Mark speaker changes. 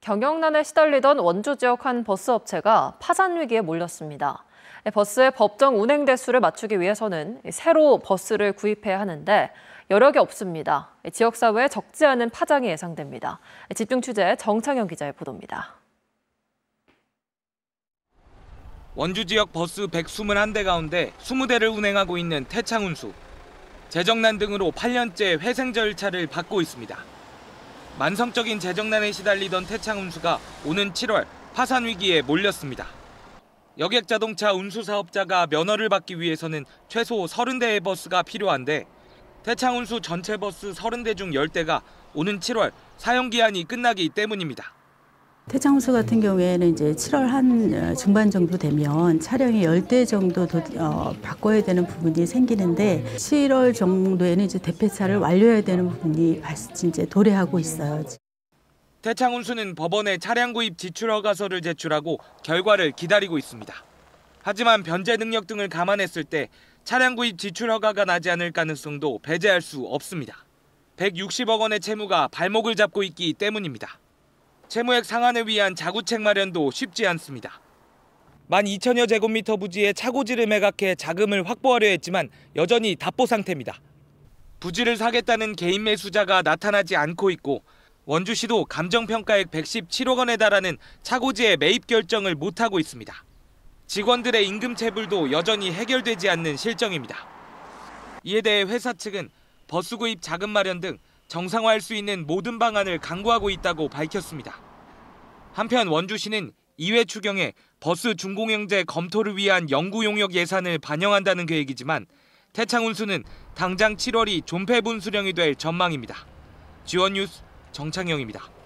Speaker 1: 경영난에 시달리던 원주 지역 한 버스 업체가 파산 위기에 몰렸습니다. 버스의 법정 운행 대수를 맞추기 위해서는 새로 버스를 구입해야 하는데 여력이 없습니다. 지역사회에 적지 않은 파장이 예상됩니다. 집중 취재 정창현 기자의 보도입니다.
Speaker 2: 원주 지역 버스 121대 가운데 20대를 운행하고 있는 태창운수. 재정난 등으로 8년째 회생 절차를 받고 있습니다. 만성적인 재정난에 시달리던 태창운수가 오는 7월 파산 위기에 몰렸습니다. 여객자동차 운수 사업자가 면허를 받기 위해서는 최소 30대의 버스가 필요한데 태창운수 전체 버스 30대 중 10대가 오는 7월 사용 기한이 끝나기 때문입니다.
Speaker 3: 태창호수 같은 경우에는 이제 7월 한 어, 중반 정도 되면 차량이 1 0대 정도 도, 어, 바꿔야 되는 부분이 생기는데 7월 정도에는 이제 대폐차를 완료해야 되는 부분이 이제 도래하고 있어요.
Speaker 2: 태창훈수는 법원에 차량 구입 지출 허가서를 제출하고 결과를 기다리고 있습니다. 하지만 변제 능력 등을 감안했을 때 차량 구입 지출 허가가 나지 않을 가능성도 배제할 수 없습니다. 160억 원의 채무가 발목을 잡고 있기 때문입니다. 채무액 상환을 위한 자구책 마련도 쉽지 않습니다. 12,000여 제곱미터 부지에 차고지를 매각해 자금을 확보하려 했지만 여전히 답보 상태입니다. 부지를 사겠다는 개인 매수자가 나타나지 않고 있고 원주시도 감정평가액 117억 원에 달하는 차고지의 매입 결정을 못하고 있습니다. 직원들의 임금 체불도 여전히 해결되지 않는 실정입니다. 이에 대해 회사 측은 버스 구입 자금 마련 등 정상화할 수 있는 모든 방안을 강구하고 있다고 밝혔습니다. 한편 원주시는 2회 추경에 버스 중공영제 검토를 위한 연구 용역 예산을 반영한다는 계획이지만 태창운수는 당장 7월이 존폐분 수령이 될 전망입니다. 지원 뉴스 정창영입니다.